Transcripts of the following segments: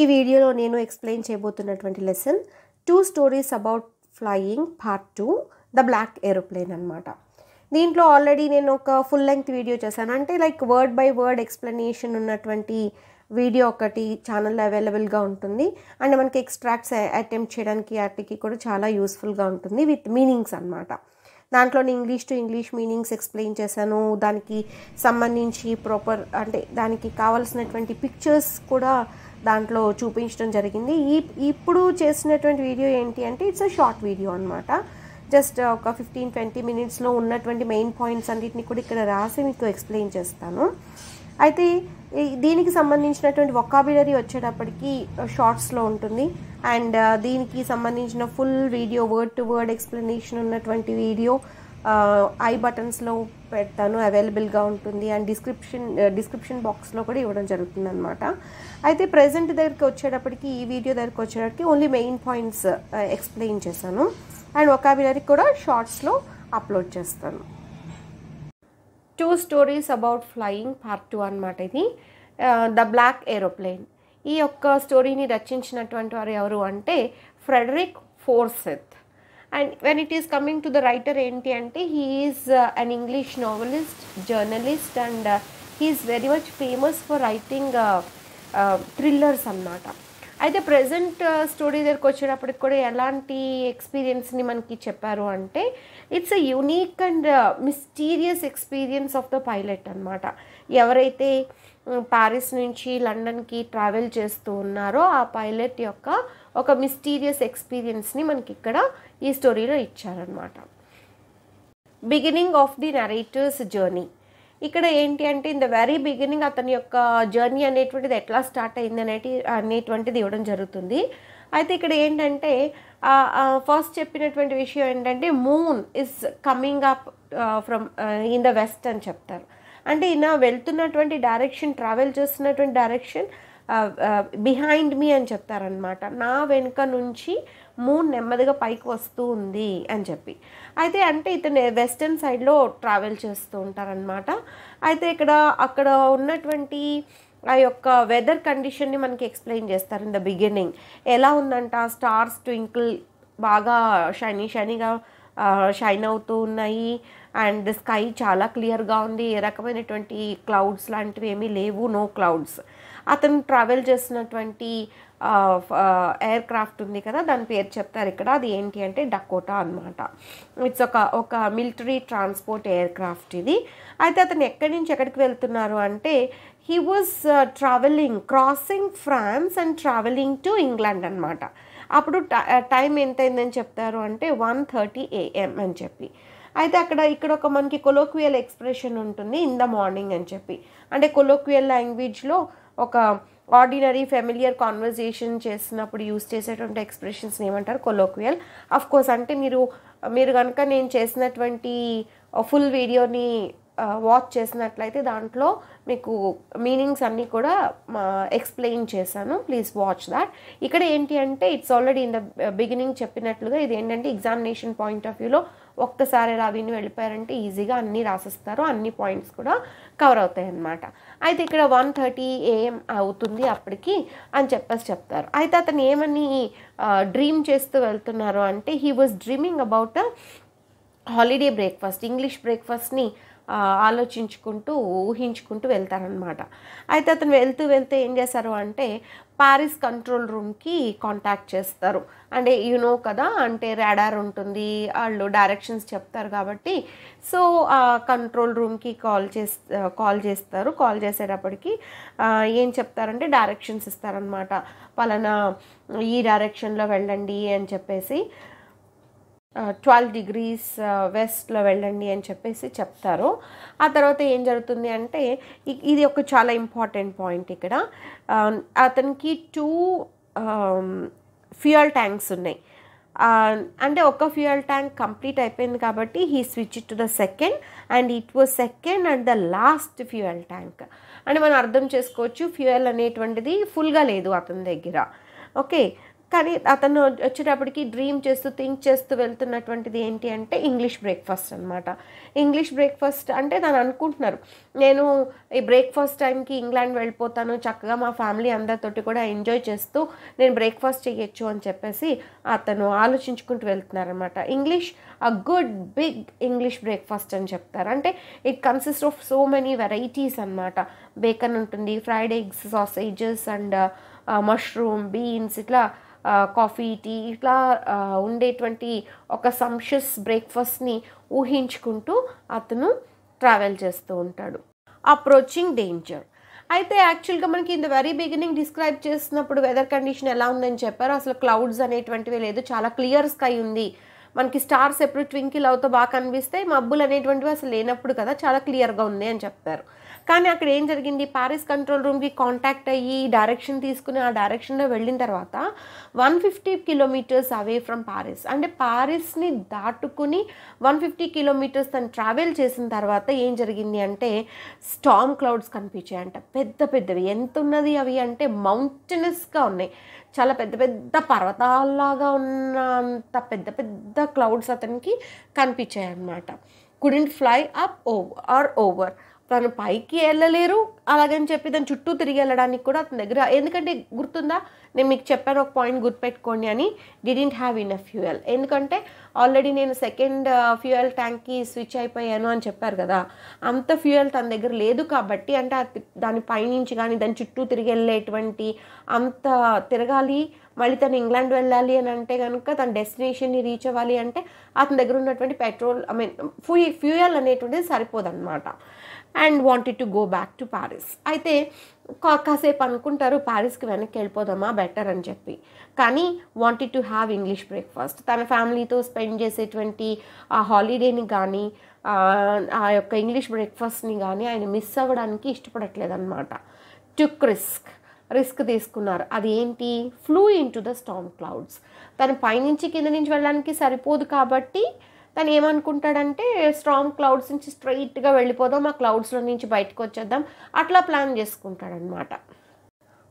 ఈ వీడియోలో నేను ఎక్స్ప్లెయిన్ చేయబోతున్నటువంటి lesson two stories about flying part two the black aeroplane అనమాట దీంట్లో ఆల్రెడీ నేను ఒక ఫుల్ లెంగ్త్ వీడియో చేశాను అంటే like word by word explanation ఉన్నటువంటి వీడియో ఒకటి ఛానల్లో అవైలబుల్గా ఉంటుంది అండ్ మనకి ఎక్స్ట్రాక్ట్స్ అటెంప్ట్ చేయడానికి వాటికి కూడా చాలా యూస్ఫుల్గా ఉంటుంది విత్ మీనింగ్స్ అనమాట దాంట్లో English to English meanings explain చేశాను దానికి సంబంధించి ప్రాపర్ అంటే దానికి కావాల్సినటువంటి పిక్చర్స్ కూడా దాంట్లో చూపించడం జరిగింది ఈ ఇప్పుడు చేసినటువంటి వీడియో ఏంటి అంటే ఇట్స్ అ షార్ట్ వీడియో అనమాట జస్ట్ ఒక ఫిఫ్టీన్ ట్వంటీ మినిట్స్లో ఉన్నటువంటి మెయిన్ పాయింట్స్ అన్నింటినీ కూడా ఇక్కడ రాసి మీకు ఎక్స్ప్లెయిన్ చేస్తాను అయితే దీనికి సంబంధించినటువంటి వొకాబులరీ వచ్చేటప్పటికి షార్ట్స్లో uh, ఉంటుంది అండ్ uh, దీనికి సంబంధించిన full video word to word explanation ఉన్నటువంటి వీడియో ఐ బటన్స్లో పెడతాను అవైలబుల్గా ఉంటుంది అండ్ డిస్క్రిప్షన్ డిస్క్రిప్షన్ బాక్స్లో కూడా ఇవ్వడం జరుగుతుంది అనమాట అయితే ప్రజెంట్ దగ్గరికి వచ్చేటప్పటికి ఈ వీడియో దగ్గరికి వచ్చేటప్పటికి ఓన్లీ మెయిన్ పాయింట్స్ ఎక్స్ప్లెయిన్ చేశాను అండ్ ఒక ఒకాబులరీ కూడా షార్ట్స్లో అప్లోడ్ చేస్తాను two stories about flying part two అనమాట ఇది ద బ్లాక్ ఏరోప్లేన్ ఈ యొక్క స్టోరీని రచించినటువంటి వారు ఎవరు అంటే Frederick Forsyth and when it is coming to the writer ఏంటి అంటే he is an English novelist journalist and he is very much famous for writing thrillers అన్నమాట అయితే ప్రజెంట్ స్టోరీ uh, దగ్గరకు వచ్చేటప్పటికి కూడా ఎలాంటి ఎక్స్పీరియన్స్ని మనకి చెప్పారు అంటే it's a unique and mysterious experience of the pilot అనమాట ఎవరైతే ప్యారిస్ uh, నుంచి లండన్కి ట్రావెల్ చేస్తూ ఉన్నారో ఆ పైలట్ యొక్క ఒక మిస్టీరియస్ ఎక్స్పీరియన్స్ని మనకి ఇక్కడ ఈ స్టోరీలో ఇచ్చారనమాట beginning of the narrator's journey ఇక్కడ ఏంటి అంటే ఇన్ ద వెరీ బిగినింగ్ అతని యొక్క జర్నీ అనేటువంటిది ఎట్లా స్టార్ట్ అయింది అనేటి అనేటువంటిది ఇవ్వడం జరుగుతుంది అయితే ఇక్కడ ఏంటంటే ఫస్ట్ చెప్పినటువంటి విషయం ఏంటంటే moon is coming up from in the west అని చెప్తారు అంటే ఈయన వెళ్తున్నటువంటి డైరెక్షన్ ట్రావెల్ చేస్తున్నటువంటి డైరెక్షన్ బిహైండ్ మీ అని చెప్తారనమాట నా వెనుక నుంచి మూన్ నెమ్మదిగా పైకి వస్తూ ఉంది అని చెప్పి అయితే అంటే ఇతను వెస్టర్న్ సైడ్లో ట్రావెల్ చేస్తూ ఉంటారనమాట అయితే ఇక్కడ అక్కడ ఉన్నటువంటి ఆ యొక్క వెదర్ కండిషన్ని మనకి ఎక్స్ప్లెయిన్ చేస్తారు ఇన్ ద బిగినింగ్ ఎలా ఉందంట స్టార్స్ ట్వింకిల్ బాగా షైనీ షైనీగా షైన్ అవుతూ ఉన్నాయి అండ్ స్కై చాలా క్లియర్గా ఉంది ఏ రకమైనటువంటి క్లౌడ్స్ లాంటివి ఏమీ లేవు నో క్లౌడ్స్ అతను ట్రావెల్ చేసినటువంటి ఎయిర్ క్రాఫ్ట్ ఉంది కదా దాని పేరు చెప్తారు ఇక్కడ అది ఏంటి అంటే డకోటా అనమాట ఇట్స్ ఒక ఒక మిలిటరీ ట్రాన్స్పోర్ట్ ఎయిర్ క్రాఫ్ట్ ఇది అయితే అతను ఎక్కడి నుంచి ఎక్కడికి వెళ్తున్నారు అంటే he was travelling crossing France and travelling to England అనమాట అప్పుడు టైం ఎంతైందని చెప్తారు అంటే వన్ థర్టీ ఏఎం అని చెప్పి అయితే అక్కడ ఇక్కడ ఒక మనకి కొలోక్వియల్ ఎక్స్ప్రెషన్ ఉంటుంది ఇన్ ద మార్నింగ్ అని చెప్పి అంటే కొలోక్వియల్ లాంగ్వేజ్లో ఒక ఆర్డినరీ ఫెమిలియర్ కాన్వర్జేషన్ చేసినప్పుడు యూస్ చేసేటువంటి ఎక్స్ప్రెషన్స్ని ఏమంటారు కొలోక్వియల్ అఫ్ కోర్స్ అంటే మీరు మీరు కనుక నేను చేసినటువంటి ఫుల్ వీడియోని వాచ్ చేసినట్లయితే దాంట్లో మీకు మీనింగ్స్ అన్నీ కూడా ఎక్స్ప్లెయిన్ uh, చేశాను ప్లీజ్ వాచ్ దాట్ ఇక్కడ ఏంటి అంటే it's already in the beginning చెప్పినట్లుగా ఇది ఏంటంటే ఎగ్జామినేషన్ పాయింట్ ఆఫ్ వ్యూలో ఒక్కసారి ఇలా విని వెళ్ళిపోయారంటే ఈజీగా అన్నీ రాసిస్తారు అన్ని పాయింట్స్ కూడా కవర్ అవుతాయి అన్నమాట అయితే ఇక్కడ వన్ థర్టీ ఏఎం అవుతుంది అప్పటికి అని చెప్పేసి చెప్తారు అయితే అతను ఏమని డ్రీమ్ చేస్తూ వెళ్తున్నారు అంటే he was dreaming about holiday breakfast English బ్రేక్ఫాస్ట్ని ఆలోచించుకుంటూ ఊహించుకుంటూ వెళ్తారనమాట అయితే అతను వెళ్తూ వెళ్తే ఏం చేశారు అంటే పారిస్ కంట్రోల్ రూమ్కి కాంటాక్ట్ చేస్తారు అంటే యూనో కదా అంటే రాడార్ ఉంటుంది వాళ్ళు డైరెక్షన్స్ చెప్తారు కాబట్టి సో ఆ కంట్రోల్ రూమ్కి కాల్ చేస్త కాల్ చేస్తారు కాల్ చేసేటప్పటికి ఏం చెప్తారంటే డైరెక్షన్స్ ఇస్తారనమాట పలానా ఈ డైరెక్షన్లో వెళ్ళండి అని చెప్పేసి ట్వెల్వ్ డిగ్రీస్ వెస్ట్లో వెళ్ళండి అని చెప్పేసి చెప్తారు ఆ తర్వాత ఏం జరుగుతుంది అంటే ఇది ఒక చాలా ఇంపార్టెంట్ పాయింట్ ఇక్కడ అతనికి టూ ఫ్యూయల్ ట్యాంక్స్ ఉన్నాయి అంటే ఒక ఫ్యూయల్ ట్యాంక్ కంప్లీట్ అయిపోయింది కాబట్టి he switch to the second and it was second and the last fuel tank అంటే మనం అర్థం చేసుకోవచ్చు ఫ్యూయల్ అనేటువంటిది ఫుల్గా లేదు అతని దగ్గర ఓకే కానీ అతను వచ్చేటప్పటికి డ్రీమ్ చేస్తూ థింక్ చేస్తూ వెళ్తున్నటువంటిది ఏంటి అంటే ఇంగ్లీష్ బ్రేక్ఫాస్ట్ అనమాట ఇంగ్లీష్ బ్రేక్ఫాస్ట్ అంటే తను అనుకుంటున్నారు నేను ఈ బ్రేక్ఫాస్ట్ టైంకి ఇంగ్లాండ్ వెళ్ళిపోతాను చక్కగా మా ఫ్యామిలీ అందరితోటి కూడా ఎంజాయ్ చేస్తూ నేను బ్రేక్ఫాస్ట్ చేయొచ్చు అని చెప్పేసి అతను ఆలోచించుకుంటూ వెళ్తున్నారనమాట English a good big English breakfast అని చెప్తారు అంటే it consist of so many varieties అనమాట బేకన్ ఉంటుంది fried eggs sausages and mushroom beans ఇట్లా కాఫీ టీ ఇట్లా ఉండేటువంటి ఒక సంషియస్ బ్రేక్ఫాస్ట్ని ఊహించుకుంటూ అతను ట్రావెల్ చేస్తూ ఉంటాడు అప్రోచింగ్ డేంజర్ అయితే యాక్చువల్గా మనకి in the very beginning describe చేసినప్పుడు వెదర్ కండిషన్ ఎలా ఉందని చెప్పారు అసలు క్లౌడ్స్ అనేటువంటివి లేదు చాలా క్లియర్ స్కై ఉంది మనకి స్టార్స్ ఎప్పుడు ట్వింకిల్ అవుతూ బాగా కనిపిస్తాయి మబ్బులు అనేటువంటివి అసలు లేనప్పుడు కదా చాలా క్లియర్గా ఉంది అని చెప్తారు కానీ అక్కడ ఏం జరిగింది ప్యారిస్ కంట్రోల్ రూమ్కి కాంటాక్ట్ అయ్యి డైరెక్షన్ తీసుకుని ఆ డైరెక్షన్లో వెళ్ళిన తర్వాత one fifty kilometres away from Paris అంటే ప్యారిస్ని దాటుకుని వన్ ఫిఫ్టీ కిలోమీటర్స్ తను ట్రావెల్ చేసిన తర్వాత ఏం జరిగింది అంటే స్టామ్ క్లౌడ్స్ కనిపించాయంట పెద్ద పెద్దవి ఎంత ఉన్నది అవి అంటే మౌంటైనస్గా ఉన్నాయి చాలా పెద్ద పెద్ద పర్వతాల్లాగా ఉన్నంత పెద్ద పెద్ద క్లౌడ్స్ అతనికి కనిపించాయి అన్నమాట couldn't fly up over or over తను పైకి వెళ్ళలేరు అలాగని చెప్పి తను చుట్టూ తిరిగి వెళ్ళడానికి కూడా అతని దగ్గర ఎందుకంటే గుర్తుందా నేను మీకు చెప్పాను ఒక పాయింట్ గుర్తుపెట్టుకోండి అని డిడింట్ హ్యావ్ ఇన్ ఫ్యూయల్ ఎందుకంటే ఆల్రెడీ నేను సెకండ్ ఫ్యూయల్ ట్యాంక్కి స్విచ్ అయిపోయాను అని చెప్పారు కదా అంత ఫ్యూయల్ తన దగ్గర లేదు కాబట్టి అంటే దాని పైనుంచి కానీ దాని చుట్టూ తిరిగి వెళ్ళేటువంటి అంత తిరగాలి మళ్ళీ తను ఇంగ్లాండ్ వెళ్ళాలి అని అంటే కనుక తన డెస్టినేషన్ని రీచ్ అవ్వాలి అంటే అతని దగ్గర ఉన్నటువంటి petrol I mean few fuel అనేటువంటిది సరిపోదన్నమాట and wanted to go back to Paris అయితే కాసేపు అనుకుంటారు ప్యారిస్కి వెనక్కి వెళ్ళిపోదామా బెటర్ అని చెప్పి కానీ wanted to have English breakfast తన ఫ్యామిలీతో స్పెండ్ చేసేటువంటి ఆ హాలిడేని కానీ ఆ యొక్క ఇంగ్లీష్ బ్రేక్ఫాస్ట్ని కానీ ఆయన మిస్ అవ్వడానికి ఇష్టపడట్లేదు అనమాట టుక్ రిస్క్ రిస్క్ తీసుకున్నారు అది ఏంటి flew in to the strong clouds తను పైనుంచి కింద నుంచి వెళ్ళడానికి సరిపోదు కాబట్టి తను ఏమనుకుంటాడంటే స్ట్రాంగ్ క్లౌడ్స్ నుంచి స్ట్రైట్గా వెళ్ళిపోదాం ఆ క్లౌడ్స్లో నుంచి బయటకు వచ్చేద్దాం అట్లా ప్లాన్ చేసుకుంటాడనమాట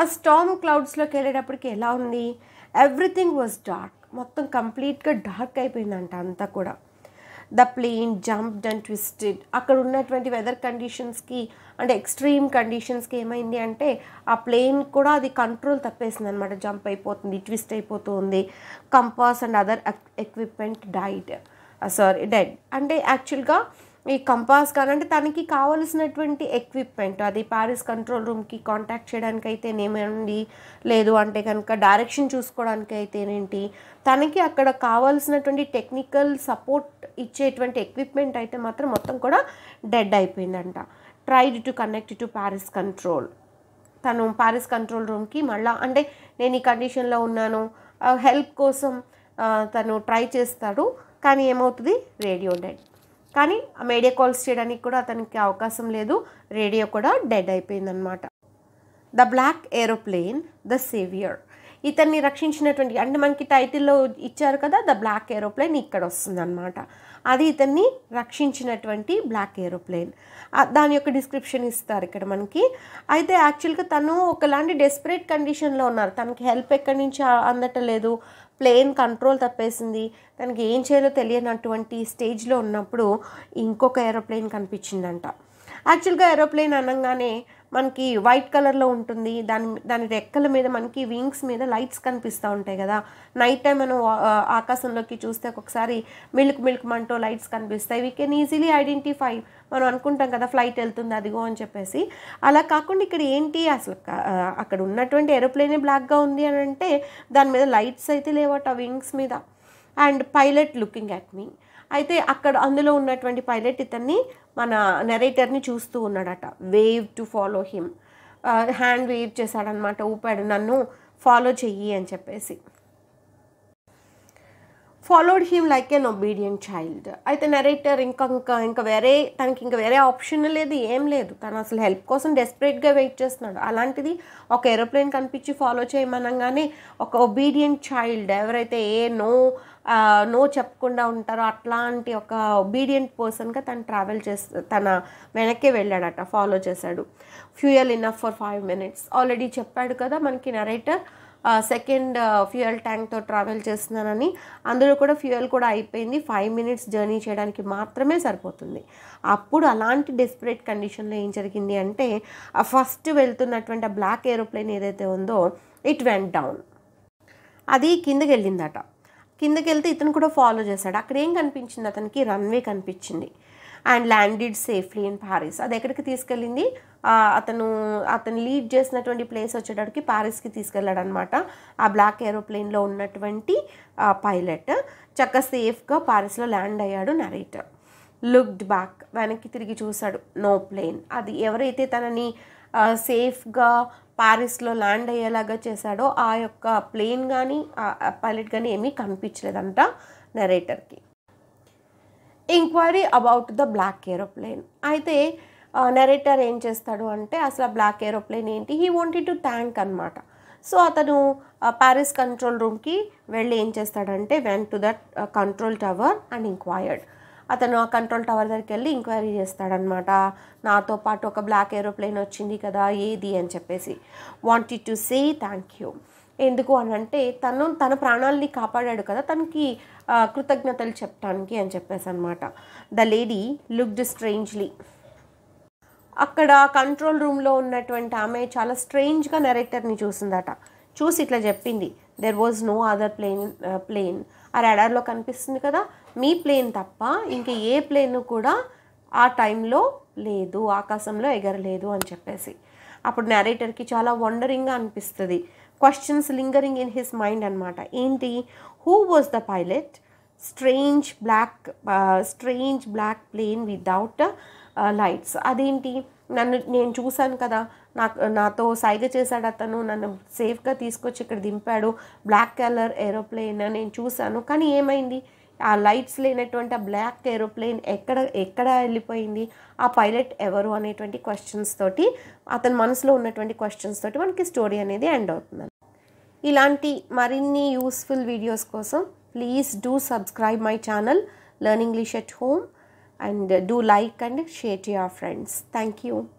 ఆ స్ట్రాంగ్ క్లౌడ్స్లోకి వెళ్ళేటప్పటికి ఎలా ఉంది ఎవ్రీథింగ్ వాజ్ డార్క్ మొత్తం కంప్లీట్గా డార్క్ అయిపోయిందంట అంతా కూడా the plane jumped and twisted అక్కడ ఉన్నటువంటి వెదర్ కండిషన్స్కి అంటే ఎక్స్ట్రీమ్ కండిషన్స్కి ఏమైంది అంటే ఆ ప్లేన్ కూడా అది కంట్రోల్ తప్పేసింది అనమాట జంప్ అయిపోతుంది ట్విస్ట్ అయిపోతుంది compass and other equipment died sorry ah, dead అంటే యాక్చువల్గా ఈ కంపాస్ కానీ అంటే తనకి కావలసినటువంటి ఎక్విప్మెంట్ అది ప్యారిస్ కంట్రోల్ రూమ్కి కాంటాక్ట్ చేయడానికి అయితే అయితేనేమండి లేదు అంటే కనుక డైరెక్షన్ చూసుకోవడానికి అయితేనేంటి తనకి అక్కడ కావాల్సినటువంటి టెక్నికల్ సపోర్ట్ ఇచ్చేటువంటి ఎక్విప్మెంట్ అయితే మాత్రం మొత్తం కూడా డెడ్ అయిపోయిందంట tried to connect to Paris control తను ప్యారిస్ కంట్రోల్ రూమ్కి మళ్ళీ అంటే నేను ఈ కండిషన్లో ఉన్నాను హెల్ప్ ah, కోసం ah, తను ట్రై చేస్తాడు కానీ ఏమవుతుంది రేడియో డెడ్ కానీ ఆ మీడియా కాల్స్ చేయడానికి కూడా అతనికి అవకాశం లేదు రేడియో కూడా డెడ్ అయిపోయిందనమాట the black aeroplane the saviour ఇతన్ని రక్షించినటువంటి అంటే మనకి టైటిల్లో ఇచ్చారు కదా ద బ్లాక్ ఏరోప్లేన్ ఇక్కడ అనమాట అది ఇతన్ని రక్షించినటువంటి బ్లాక్ ఏరోప్లేన్ దాని యొక్క డిస్క్రిప్షన్ ఇస్తారు ఇక్కడ మనకి అయితే యాక్చువల్గా తను ఒకలాంటి డెస్పరేట్ కండిషన్లో ఉన్నారు తనకి హెల్ప్ ఎక్కడి నుంచి అందటలేదు ప్లేన్ కంట్రోల్ తప్పేసింది తనకి ఏం చేయాలో తెలియనటువంటి స్టేజ్లో ఉన్నప్పుడు ఇంకొక ఏరోప్లేన్ కనిపించిందంట యాక్చువల్గా ఏరోప్లేన్ అనగానే మనకి వైట్ కలర్లో ఉంటుంది దాని దాని రెక్కల మీద మనకి వింగ్స్ మీద లైట్స్ కనిపిస్తూ ఉంటాయి కదా నైట్ టైం మనం ఆకాశంలోకి చూస్తే ఒక్కొక్కసారి మిల్క్ మిల్క్ మంటో లైట్స్ కనిపిస్తాయి వీ కెన్ ఈజీలీ ఐడెంటిఫై మనం అనుకుంటాం కదా ఫ్లైట్ వెళ్తుంది అదిగో అని చెప్పేసి అలా కాకుండా ఇక్కడ ఏంటి అసలు అక్కడ ఉన్నటువంటి ఏరోప్లేనే బ్లాక్గా ఉంది అని అంటే దాని మీద లైట్స్ అయితే లేవట వింగ్స్ మీద and pilot looking at me అయితే అక్కడ అందులో ఉన్నటువంటి పైలట్ ఇతన్ని మన నెరేటర్ని చూస్తూ ఉన్నాడట wave to follow him hand wave చేశాడనమాట ఊపాడు నన్ను ఫాలో చెయ్యి అని చెప్పేసి followed him like an obedient child అయితే నెరేటర్ ఇంకా ఇంకా ఇంకా వేరే తనకి ఇంకా వేరే ఆప్షన్ లేదు ఏం లేదు తను అసలు హెల్ప్ కోసం డెస్పరేట్గా వెయిట్ చేస్తున్నాడు అలాంటిది ఒక ఏరోప్లేన్ కనిపించి ఫాలో చేయమనగానే ఒక ఒబీడియంట్ చైల్డ్ ఎవరైతే ఏ నో నో చెప్పకుండా ఉంటారో అట్లాంటి ఒక ఒబీడియంట్ పర్సన్గా తను ట్రావెల్ చేస్త తన వెనక్కే వెళ్ళాడట ఫాలో చేశాడు ఫ్యూయల్ ఇన్ఫ్ ఫర్ ఫైవ్ మినిట్స్ ఆల్రెడీ చెప్పాడు కదా మనకి నరేటర్ సెకండ్ ఫ్యూయల్ ట్యాంక్తో ట్రావెల్ చేస్తున్నానని అందులో కూడా ఫ్యూయల్ కూడా అయిపోయింది ఫైవ్ మినిట్స్ జర్నీ చేయడానికి మాత్రమే సరిపోతుంది అప్పుడు అలాంటి డెస్పరేట్ కండిషన్లో ఏం జరిగింది అంటే ఫస్ట్ వెళ్తున్నటువంటి ఆ బ్లాక్ ఏరోప్లేన్ ఏదైతే ఉందో ఇట్ వెంట్ డౌన్ అది కిందకి వెళ్ళిందట కిందకి వెళ్తే ఇతను కూడా ఫాలో చేశాడు అక్కడ ఏం కనిపించింది అతనికి రన్వే కనిపించింది and landed safely in Paris అది ఎక్కడికి తీసుకెళ్ళింది అతను అతను లీడ్ చేసినటువంటి ప్లేస్ వచ్చేటప్పటికి ప్యారిస్కి తీసుకెళ్ళాడు అనమాట ఆ బ్లాక్ ఏరోప్లేన్లో ఉన్నటువంటి పైలట్ చక్క సేఫ్గా ప్యారిస్లో ల్యాండ్ అయ్యాడు నరేటర్ లుక్డ్ బ్యాక్ వెనక్కి తిరిగి చూశాడు నో ప్లేన్ అది ఎవరైతే తనని సేఫ్గా ప్యారిస్లో ల్యాండ్ అయ్యేలాగా చేశాడో ఆ యొక్క ప్లేన్ కానీ పైలట్ కానీ ఏమీ కనిపించలేదంట నెరేటర్కి enquiry about the black aeroplane అయితే నెరేటర్ ఏం చేస్తాడు అంటే అసలు ఆ బ్లాక్ ఏరోప్లేన్ ఏంటి హీ వాంటెడ్ టు థ్యాంక్ అనమాట సో అతను ప్యారిస్ కంట్రోల్ రూమ్కి వెళ్ళి ఏం చేస్తాడంటే went to that control tower and inquired అతను ఆ కంట్రోల్ టవర్ దగ్గరికి వెళ్ళి ఇంక్వైరీ చేస్తాడనమాట నాతో పాటు ఒక బ్లాక్ ఏరోప్లేన్ వచ్చింది కదా ఏది అని చెప్పేసి wanted to say thank you ఎందుకు అని అంటే తను తన ప్రాణాలని కాపాడాడు కదా తనకి కృతజ్ఞతలు చెప్పడానికి అని చెప్పేసి అనమాట ద లేడీ లుక్డ్ స్ట్రేంజ్లీ అక్కడ కంట్రోల్ రూమ్లో ఉన్నటువంటి ఆమె చాలా స్ట్రేంజ్గా నెరెక్టర్ని చూసిందట చూసి ఇట్లా చెప్పింది there was no other plane plane ఆ రెడార్లో కనిపిస్తుంది కదా మీ ప్లేన్ తప్ప ఇంకా ఏ ప్లేన్ కూడా ఆ టైంలో లేదు ఆకాశంలో ఎగరలేదు అని చెప్పేసి అప్పుడు నెరేటర్కి చాలా వండరింగ్గా అనిపిస్తుంది questions lingering in his mind అనమాట ఏంటి who was the pilot strange black strange black plane without lights అదేంటి నన్ను నేను చూశాను కదా నాకు నాతో సైగ చేశాడు అతను నన్ను సేఫ్గా తీసుకొచ్చి ఇక్కడ దింపాడు బ్లాక్ కలర్ ఏరోప్లేన్ నేను చూశాను కానీ ఏమైంది ఆ లైట్స్ లేనటువంటి ఆ బ్లాక్ ఏరోప్లేన్ ఎక్కడ ఎక్కడ వెళ్ళిపోయింది ఆ పైలట్ ఎవరు అనేటువంటి క్వశ్చన్స్ తోటి అతని మనసులో ఉన్నటువంటి క్వశ్చన్స్ తోటి మనకి స్టోరీ అనేది ఎండ్ అవుతుంది ఇలాంటి మరిన్ని యూస్ఫుల్ వీడియోస్ కోసం please do subscribe my channel learn English at home and uh, do like and share to your friends. Thank you.